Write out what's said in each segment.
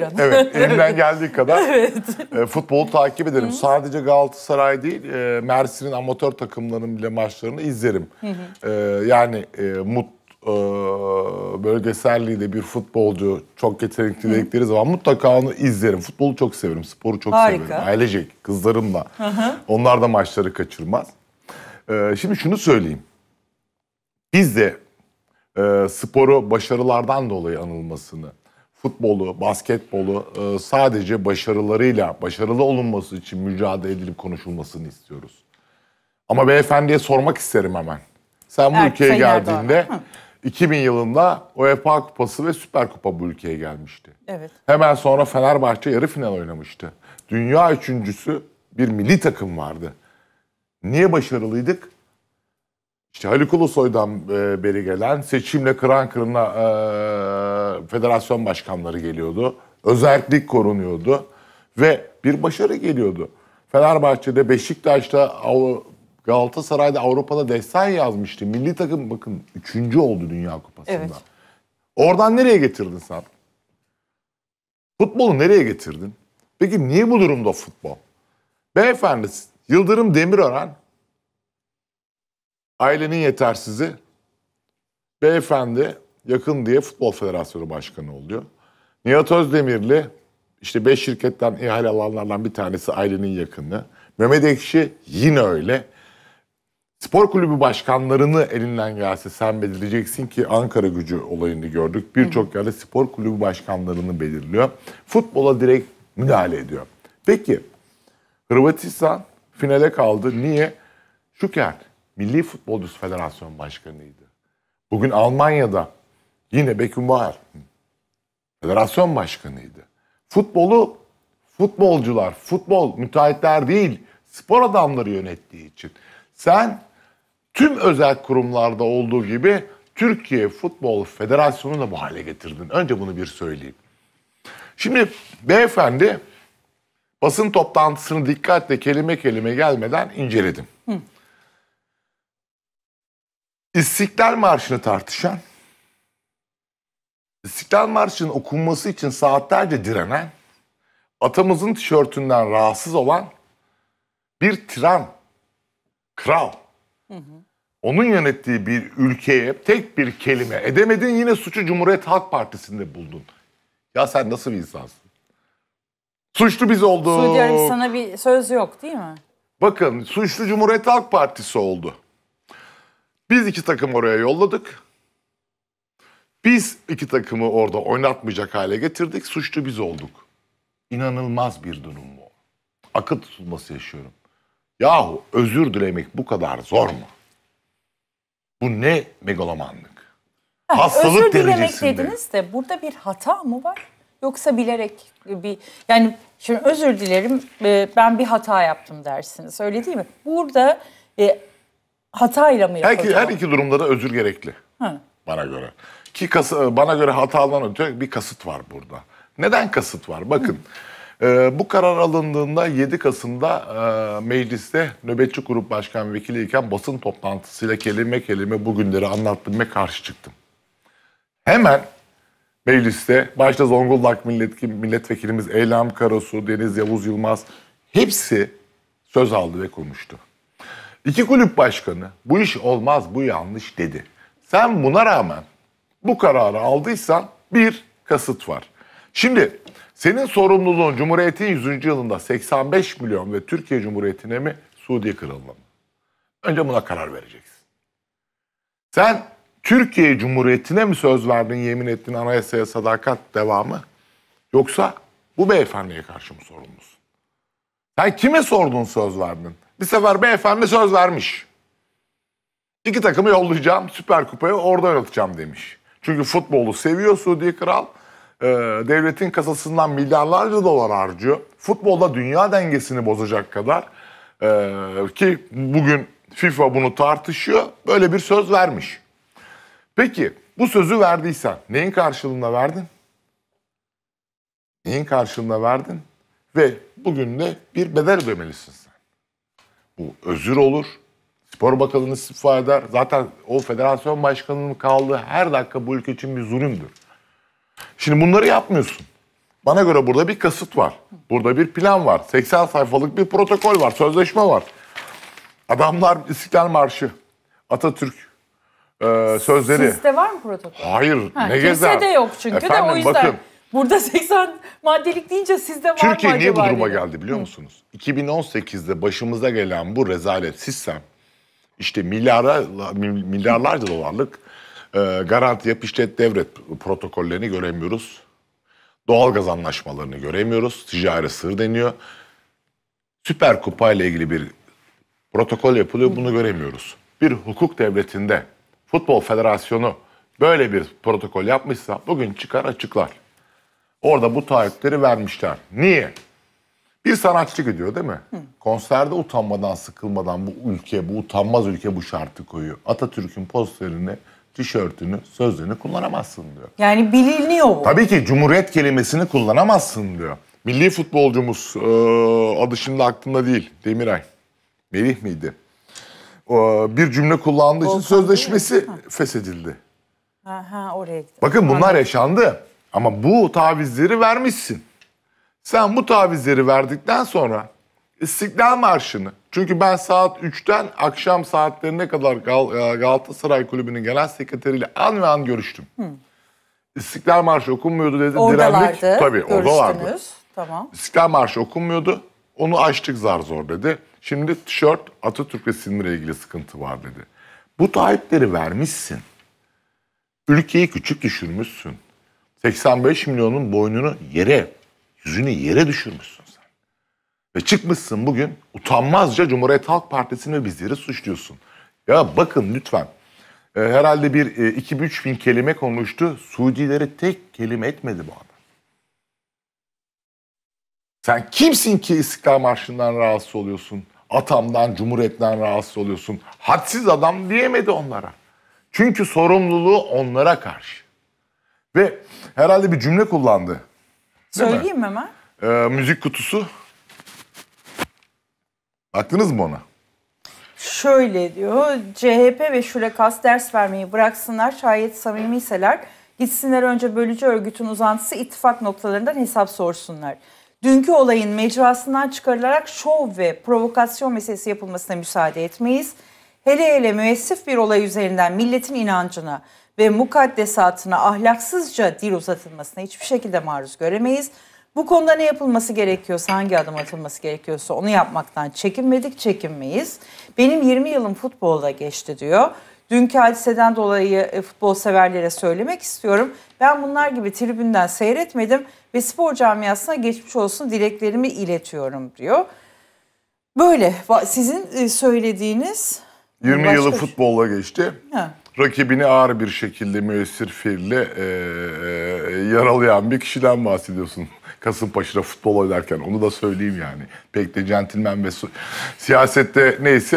Buyurun. Evet, elimden geldiği kadar evet. e, futbolu takip ederim. Hı-hı. Sadece Galatasaray değil, e, Mersin'in amatör takımlarının bile maçlarını izlerim. Hı-hı. E, yani e, mut e, de bir futbolcu çok yetenekli dedikleri zaman mutlaka onu izlerim. Futbolu çok severim, sporu çok Harika. severim. Ailecek, kızlarımla. Hı-hı. Onlar da maçları kaçırmaz. E, şimdi şunu söyleyeyim. Biz de e, sporu başarılardan dolayı anılmasını futbolu, basketbolu e, sadece başarılarıyla, başarılı olunması için mücadele edilip konuşulmasını istiyoruz. Ama beyefendiye sormak isterim hemen. Sen bu evet, ülkeye geldiğinde 2000 yılında UEFA Kupası ve Süper Kupa bu ülkeye gelmişti. Evet. Hemen sonra Fenerbahçe yarı final oynamıştı. Dünya üçüncüsü bir milli takım vardı. Niye başarılıydık? işte Haluk Ulusoy'dan e, beri gelen seçimle kıran kırına e, federasyon başkanları geliyordu. Özellik korunuyordu ve bir başarı geliyordu. Fenerbahçe'de, Beşiktaş'ta, Galatasaray'da, Avrupa'da destan yazmıştı. Milli takım bakın üçüncü oldu Dünya Kupası'nda. Evet. Oradan nereye getirdin sen? Futbolu nereye getirdin? Peki niye bu durumda futbol? Beyefendi Yıldırım Demirören Ailenin yetersizi. Beyefendi yakın diye Futbol Federasyonu Başkanı oluyor. Nihat Özdemirli işte 5 şirketten ihale alanlardan bir tanesi ailenin yakını. Mehmet Ekşi yine öyle. Spor kulübü başkanlarını elinden gelse sen belirleyeceksin ki Ankara gücü olayını gördük. Birçok yerde spor kulübü başkanlarını belirliyor. Futbola direkt müdahale ediyor. Peki Hırvatistan finale kaldı. Niye? şu Şüker Milli Futbolcusu Federasyon Başkanı'ydı. Bugün Almanya'da yine Beckenbauer federasyon başkanıydı. Futbolu futbolcular, futbol müteahhitler değil, spor adamları yönettiği için. Sen tüm özel kurumlarda olduğu gibi Türkiye Futbol Federasyonu'nu da bu hale getirdin. Önce bunu bir söyleyeyim. Şimdi beyefendi basın toplantısını dikkatle kelime kelime gelmeden inceledim. Hı. İstiklal Marşı'nı tartışan, İstiklal Marşı'nın okunması için saatlerce direnen, atamızın tişörtünden rahatsız olan bir tiran, kral. Hı hı. Onun yönettiği bir ülkeye tek bir kelime edemedin yine suçu Cumhuriyet Halk Partisi'nde buldun. Ya sen nasıl bir insansın? Suçlu biz olduk. Suudi Arabistan'a bir söz yok değil mi? Bakın suçlu Cumhuriyet Halk Partisi oldu. Biz iki takım oraya yolladık. Biz iki takımı orada oynatmayacak hale getirdik. Suçlu biz olduk. İnanılmaz bir durum bu. Akıl tutulması yaşıyorum. Yahu özür dilemek bu kadar zor mu? Bu ne megalomanlık? Ha, Hastalık özür derecesinde. dilemek dediniz de burada bir hata mı var? Yoksa bilerek bir yani şimdi özür dilerim e, ben bir hata yaptım dersiniz öyle değil mi? Burada e, hatayla mı her, iki, her iki durumda da özür gerekli. Ha. Bana göre. Ki kas, e, bana göre hatalan ötürü bir kasıt var burada. Neden kasıt var? Bakın. E, bu karar alındığında 7 Kasım'da e, mecliste nöbetçi grup başkan vekiliyken basın toplantısıyla kelime kelime bugünleri anlattığıma karşı çıktım. Hemen mecliste başta Zonguldak milletvekilimiz Eylem Karasu, Deniz Yavuz Yılmaz hepsi söz aldı ve konuştu. İki kulüp başkanı bu iş olmaz bu yanlış dedi. Sen buna rağmen bu kararı aldıysan bir kasıt var. Şimdi senin sorumluluğun Cumhuriyet'in 100. yılında 85 milyon ve Türkiye Cumhuriyeti'ne mi Suudi Kralına mı? Önce buna karar vereceksin. Sen Türkiye Cumhuriyeti'ne mi söz verdin, yemin ettin anayasaya sadakat devamı? Yoksa bu beyefendiye karşı mı sorumlusun? Sen kime sordun söz verdin? Bir sefer beyefendi söz vermiş. İki takımı yollayacağım Süper Kupa'ya orada oynatacağım demiş. Çünkü futbolu seviyor Suudi Kral. Ee, devletin kasasından milyarlarca dolar harcıyor. Futbolda dünya dengesini bozacak kadar. Ee, ki bugün FIFA bunu tartışıyor. Böyle bir söz vermiş. Peki bu sözü verdiysen neyin karşılığında verdin? Neyin karşılığında verdin? Ve bugün de bir bedel ödemelisin. Bu özür olur. Spor Bakanı'nı istifa eder. Zaten o federasyon başkanının kaldığı her dakika bu ülke için bir zulümdür. Şimdi bunları yapmıyorsun. Bana göre burada bir kasıt var. Burada bir plan var. 80 sayfalık bir protokol var, sözleşme var. Adamlar İstiklal Marşı, Atatürk e, sözleri. Sizde var mı protokol? Hayır, ha, ne gezer. Kimse de yok çünkü Efendim, de o yüzden. Bakın, Burada 80 maddelik deyince sizde var mı? Türkiye niye bu duruma dedi? geldi biliyor musunuz? Hı. 2018'de başımıza gelen bu rezalet sistem işte milyara, milyarlarca dolarlık e, garanti yap işlet devret protokollerini göremiyoruz. Doğal gaz anlaşmalarını göremiyoruz. Ticari sır deniyor. Süper Kupa ile ilgili bir protokol yapılıyor. Bunu göremiyoruz. Bir hukuk devletinde futbol federasyonu böyle bir protokol yapmışsa bugün çıkar açıklar. Orada bu taahhütleri vermişler. Niye? Bir sanatçı gidiyor değil mi? Hı. Konserde utanmadan, sıkılmadan bu ülke, bu utanmaz ülke bu şartı koyuyor. Atatürk'ün posterini, tişörtünü, sözlerini kullanamazsın diyor. Yani biliniyor bu. Tabii ki cumhuriyet kelimesini kullanamazsın diyor. Milli futbolcumuz e, adı şimdi aklımda değil. Demiray. Melih miydi? E, bir cümle kullandığı için sözleşmesi feshedildi. Aha oraya gitti. Bakın bunlar yaşandı. Ama bu tavizleri vermişsin. Sen bu tavizleri verdikten sonra İstiklal Marşı'nı çünkü ben saat 3'ten akşam saatlerine kadar Gal e, Galatasaray Kulübü'nün genel sekreteriyle an ve an görüştüm. Hı. İstiklal Marşı okunmuyordu dedi. Oradalardı. Direndik. Tabii oradalardı. Tamam. İstiklal Marşı okunmuyordu. Onu açtık zar zor dedi. Şimdi tişört Atatürk ve resimleriyle ilgili sıkıntı var dedi. Bu taahhütleri vermişsin. Ülkeyi küçük düşürmüşsün. 85 milyonun boynunu yere, yüzünü yere düşürmüşsün sen. Ve çıkmışsın bugün utanmazca Cumhuriyet Halk Partisi'ni ve bizleri suçluyorsun. Ya bakın lütfen. E, herhalde bir e, 2-3 bin kelime konuştu. Suudileri tek kelime etmedi bu adam. Sen kimsin ki İstiklal Marşı'ndan rahatsız oluyorsun? Atamdan, Cumhuriyet'ten rahatsız oluyorsun. Hadsiz adam diyemedi onlara. Çünkü sorumluluğu onlara karşı. Ve herhalde bir cümle kullandı. Söyleyeyim mi hemen? Ee, müzik kutusu. Baktınız mı ona? Şöyle diyor. CHP ve Şulekas ders vermeyi bıraksınlar. Şayet samimiyseler gitsinler önce bölücü örgütün uzantısı ittifak noktalarından hesap sorsunlar. Dünkü olayın mecrasından çıkarılarak şov ve provokasyon meselesi yapılmasına müsaade etmeyiz. Hele hele müessif bir olay üzerinden milletin inancına, ve mukaddesatına ahlaksızca dil uzatılmasına hiçbir şekilde maruz göremeyiz. Bu konuda ne yapılması gerekiyorsa, hangi adım atılması gerekiyorsa onu yapmaktan çekinmedik, çekinmeyiz. Benim 20 yılım futbolda geçti diyor. Dünkü hadiseden dolayı e, futbol severlere söylemek istiyorum. Ben bunlar gibi tribünden seyretmedim ve spor camiasına geçmiş olsun dileklerimi iletiyorum diyor. Böyle sizin e, söylediğiniz 20 Başka yılı şey. futbolla geçti. Ha rakibini ağır bir şekilde müessir fiille e, e, yaralayan bir kişiden bahsediyorsun. Kasımpaşa'da futbol oynarken onu da söyleyeyim yani. Pek de centilmen ve siyasette neyse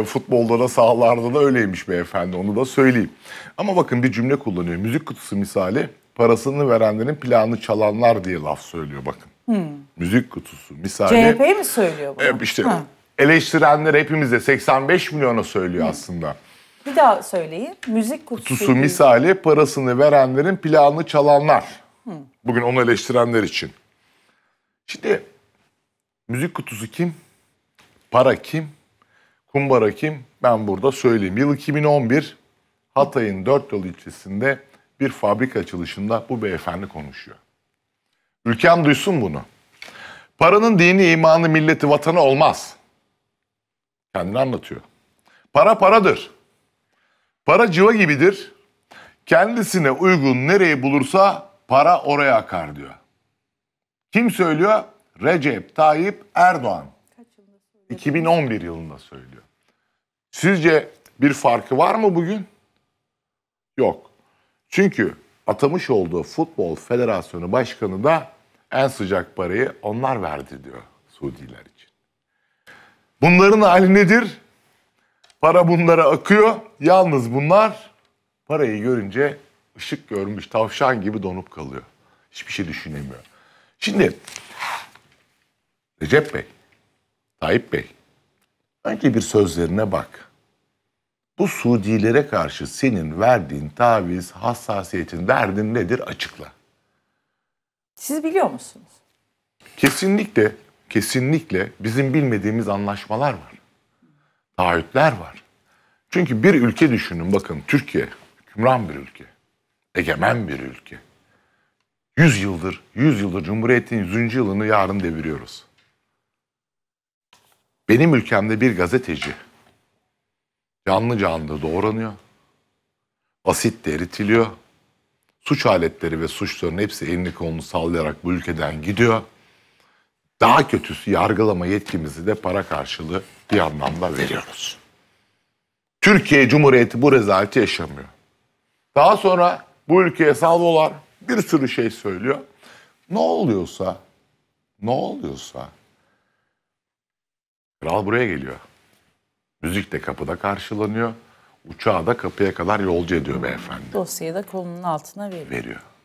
e, futbolda da sahalarda da öyleymiş beyefendi onu da söyleyeyim. Ama bakın bir cümle kullanıyor. Müzik kutusu misali parasını verenlerin planını çalanlar diye laf söylüyor bakın. Hmm. Müzik kutusu misali. CHP mi söylüyor bunu? E, işte ha. eleştirenler hepimize 85 milyona söylüyor hmm. aslında. Bir daha söyleyin. Müzik kutusu. Kutusu misali parasını verenlerin planını çalanlar. Hı. Bugün onu eleştirenler için. Şimdi müzik kutusu kim? Para kim? Kumbara kim? Ben burada söyleyeyim. Yıl 2011 Hatay'ın dört yol ilçesinde bir fabrika açılışında bu beyefendi konuşuyor. Ülkem duysun bunu. Paranın dini, imanı, milleti, vatanı olmaz. Kendini anlatıyor. Para paradır. Para civa gibidir. Kendisine uygun nereyi bulursa para oraya akar diyor. Kim söylüyor? Recep Tayyip Erdoğan. 2011 yılında söylüyor. Sizce bir farkı var mı bugün? Yok. Çünkü atamış olduğu Futbol Federasyonu Başkanı da en sıcak parayı onlar verdi diyor Suudiler için. Bunların hali nedir? Para bunlara akıyor. Yalnız bunlar parayı görünce ışık görmüş tavşan gibi donup kalıyor. Hiçbir şey düşünemiyor. Şimdi Recep Bey, Tayyip Bey, önce bir sözlerine bak. Bu Suudilere karşı senin verdiğin taviz, hassasiyetin, derdin nedir açıkla. Siz biliyor musunuz? Kesinlikle, kesinlikle bizim bilmediğimiz anlaşmalar var taahhütler var. Çünkü bir ülke düşünün bakın Türkiye hükümran bir ülke. Egemen bir ülke. Yüz yıldır, yüz yıldır Cumhuriyet'in yüzüncü yılını yarın deviriyoruz. Benim ülkemde bir gazeteci canlı canlı doğranıyor. Asit eritiliyor. Suç aletleri ve suçların hepsi elini kolunu sallayarak bu ülkeden gidiyor. Daha kötüsü yargılama yetkimizi de para karşılığı bir anlamda veriyoruz. Türkiye Cumhuriyeti bu rezaleti yaşamıyor. Daha sonra bu ülkeye salvolar bir sürü şey söylüyor. Ne oluyorsa, ne oluyorsa kral buraya geliyor. Müzik de kapıda karşılanıyor. Uçağı da kapıya kadar yolcu ediyor beyefendi. Dosyayı da kolunun altına veriyor. Veriyor.